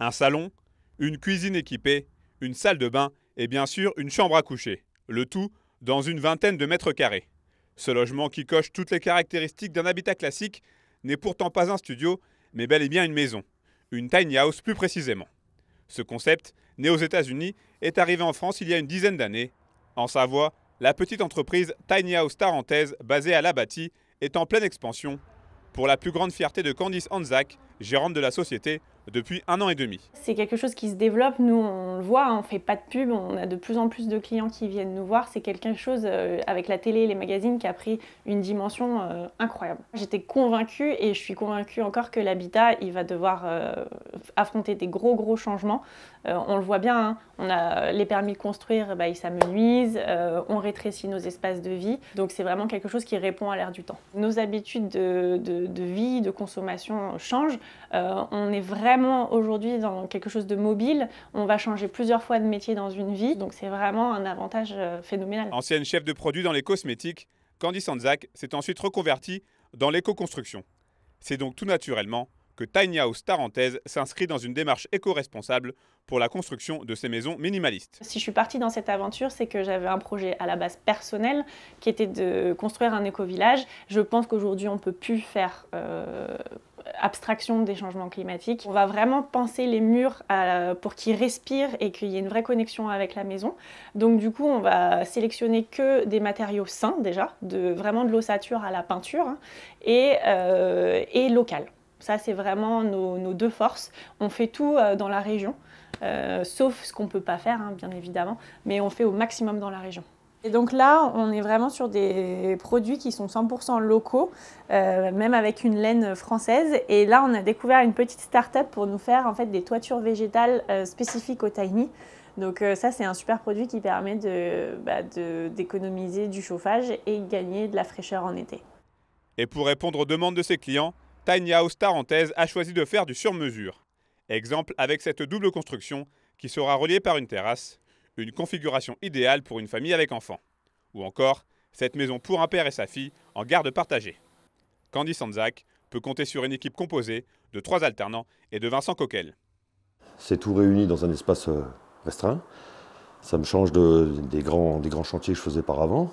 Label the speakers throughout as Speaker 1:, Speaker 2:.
Speaker 1: un salon, une cuisine équipée, une salle de bain et bien sûr une chambre à coucher. Le tout dans une vingtaine de mètres carrés. Ce logement qui coche toutes les caractéristiques d'un habitat classique n'est pourtant pas un studio, mais bel et bien une maison, une tiny house plus précisément. Ce concept, né aux États-Unis, est arrivé en France il y a une dizaine d'années. En Savoie, la petite entreprise Tiny House Tarentaise, basée à Labati, est en pleine expansion. Pour la plus grande fierté de Candice Anzac, gérante de la société, depuis un an et demi.
Speaker 2: C'est quelque chose qui se développe, nous on le voit, on ne fait pas de pub, on a de plus en plus de clients qui viennent nous voir, c'est quelque chose euh, avec la télé et les magazines qui a pris une dimension euh, incroyable. J'étais convaincue et je suis convaincue encore que l'habitat, il va devoir euh, affronter des gros gros changements. on le voit bien, hein. on a les permis de construire, bah, ils s'amenuisent, on rétrécit nos espaces de vie, donc c'est vraiment quelque chose qui répond à l'air du temps. Nos habitudes de, de vie, de consommation changent, on est vraiment aujourd'hui dans quelque chose de mobile. On va changer plusieurs fois de métier dans une vie, donc c'est vraiment un avantage euh, phénoménal.
Speaker 1: Ancienne chef de produit dans les cosmétiques, Candy Sanzac s'est ensuite reconvertie dans l'éco-construction. C'est donc tout naturellement que Tiny House Tarentaise s'inscrit dans une démarche éco-responsable pour la construction de ces maisons minimalistes.
Speaker 2: Si je suis partie dans cette aventure, c'est que j'avais un projet à la base personnel qui était de construire un éco-village. Je pense qu'aujourd'hui, on ne peut plus faire euh, abstraction des changements climatiques. On va vraiment penser les murs euh, pour qu'ils respirent et qu'il y ait une vraie connexion avec la maison. Donc du coup, on va sélectionner que des matériaux sains déjà, de, vraiment de l'ossature à la peinture hein, euh, et, local. Ça, c'est vraiment nos, deux forces. On fait tout euh, dans la région, sauf ce qu'on ne peut pas faire, hein, bien évidemment, mais on fait au maximum dans la région. Et donc là, on est vraiment sur des produits qui sont 100% locaux, euh, même avec une laine française. Et là, on a découvert une petite start-up pour nous faire en des toitures végétales euh, spécifiques au tiny. Donc euh, ça, c'est un super produit qui permet bah, d'économiser du chauffage et gagner de la fraîcheur en été.
Speaker 1: Et pour répondre aux demandes de ses clients, Tiny House Tarentaise a choisi de faire du sur-mesure. Exemple avec cette double construction qui sera reliée par une terrasse une configuration idéale pour une famille avec enfants. Ou encore, cette maison pour un père et sa fille en garde partagée. Candy Sanzac peut compter sur une équipe composée de trois alternants et de Vincent Coquel.
Speaker 3: C'est tout réuni dans un espace euh, restreint. Ça me change de, des, grands, des grands chantiers que je faisais auparavant.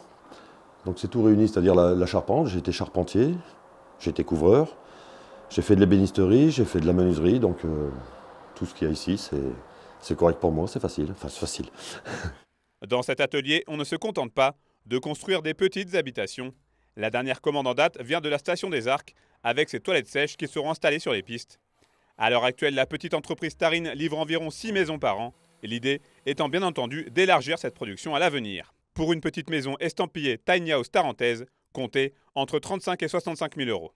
Speaker 3: Donc c'est tout réuni, c'est-à-dire la, charpente. J'étais charpentier, j'étais couvreur, j'ai fait de l'ébénisterie, j'ai fait de la menuiserie. Donc euh, tout ce qu'il y a ici, c'est c'est correct pour moi, c'est facile. Enfin, facile.
Speaker 1: Dans cet atelier, on ne se contente pas de construire des petites habitations. La dernière commande en date vient de la station des Arcs, avec ses toilettes sèches qui seront installées sur les pistes. À l'heure actuelle, la petite entreprise Tarine livre environ 6 maisons par an. L'idée étant bien entendu d'élargir cette production à l'avenir. Pour une petite maison estampillée Tiny House Tarentaise, comptez entre 35 et 65 000 euros.